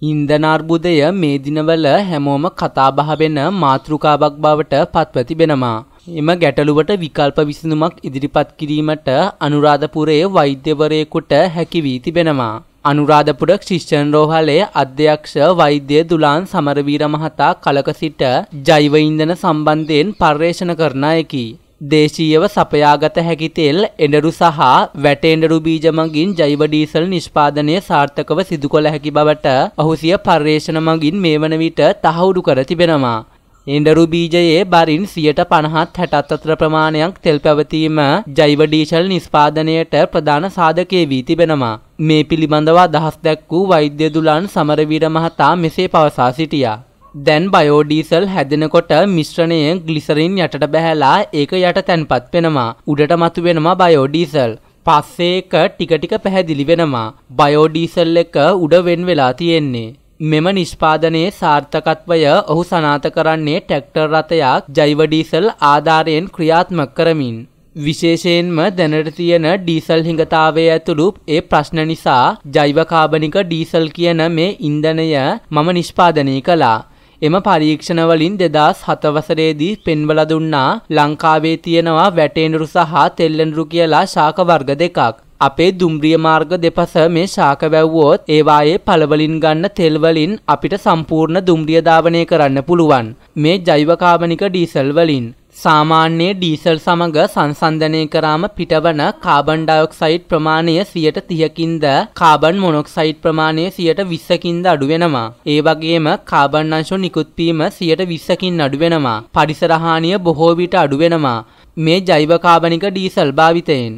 ඉන්දනාර්බුදය මේ දිනවල හැමෝම කතාබහ වෙන මාතෘකාවක් බවට පත්ව තිබෙනවා. එම ගැටලුවට විකල්ප විසඳුමක් ඉදිරිපත් කිරීමට අනුරාධපුරයේ වෛද්‍යවරයෙකුට හැකි වී තිබෙනවා. අනුරාධපුර ක්‍රිස්චන් රෝහලේ අධ්‍යක්ෂ වෛද්‍ය දුලාන් සමරවීර මහතා කලක සිට ජෛව ඉන්ධන සම්බන්ධයෙන් පර්යේෂණ කරන අයකි. දේශීයව සපයාගත හැකි තෙල් එඬරු සහ වැටෙඬරු බීජ මගින් ජෛව ඩීසල් නිෂ්පාදනය සාර්ථකව සිදු කළ හැකි බවට ඔහු සිය පර්යේෂණ මගින් මේ වන විට තහවුරු කර තිබෙනවා. එඬරු බීජයේ බරින් 150ත් 60ත් අතර ප්‍රමාණයක් තෙල් පැවතීම ජෛව ඩීසල් නිෂ්පාදනයට ප්‍රධාන සාධකයේ වී තිබෙනවා. මේ පිළිබඳව අදහස් දැක් වූ වෛද්‍ය දුලන් සමරවීර මහතා මෙසේ පවසා සිටියා. දැන් බයෝඩීසල් හැදෙනකොට මිශ්‍රණය ගලිසරින් යටට බැහැලා ඒක යට තැන්පත් වෙනවා. උඩට මතු වෙනවා බයෝඩීසල්. පස්සේ එක ටික ටික පැහැදිලි වෙනවා. බයෝඩීසල් එක උඩ වෙන් වෙලා තියෙන්නේ. මෙම නිෂ්පාදනයේ සාර්ථකත්වය ඔහු සනාථ කරන්නේ ට්‍රැක්ටර් රථයක් ජෛව ඩීසල් ආධාරයෙන් ක්‍රියාත්මක කරමින්. විශේෂයෙන්ම දැනට තියෙන ඩීසල් හිඟතාවේ ඇතුළු ඒ ප්‍රශ්න නිසා ජෛවකාබනික ඩීසල් කියන මේ ඉන්ධනය මම නිෂ්පාදනය කළා. එම පරීක්ෂණවලින් දෙදස් හතවසරේදී පෙන්වල දුන්නා ලංකාවේ තියෙනවා වැටේනුරු සහ තෙල්ලෙනුරු කියලා ශාකවර්ග දෙකක්. අපේ දුම්රිය මාර්ග දෙපස මේ ශාක වැව්වොත් ඒවායේ පළවලින් ගන්න තෙල්වලින් අපිට සම්පූර්ණ දුම්රිය ධාවනය කරන්න පුළුවන්. මේ ජෛවකාමනික ඩීසල් වලින්. සාමාන්‍ය ඩීසල් සමඟ සංසන්ධනය කරාම පිටවන කාබන් ඩයොක්සයිඩ් ප්‍රමාණය සියට තියකින්ද කාබන් මොනොක්සයිඩ් ප්‍රමාණය සියට විස්සකින්ද අඩුවෙනවා. ඒ වගේම කාබන් අංශු නිකුත්වීම සියට විස්සකින් අඩුවෙනවා. පරිසරහානිය බොහෝ විට අඩුවෙනවා. මේ ජෛව කාබනික ඩීසල් භාවිතයෙන්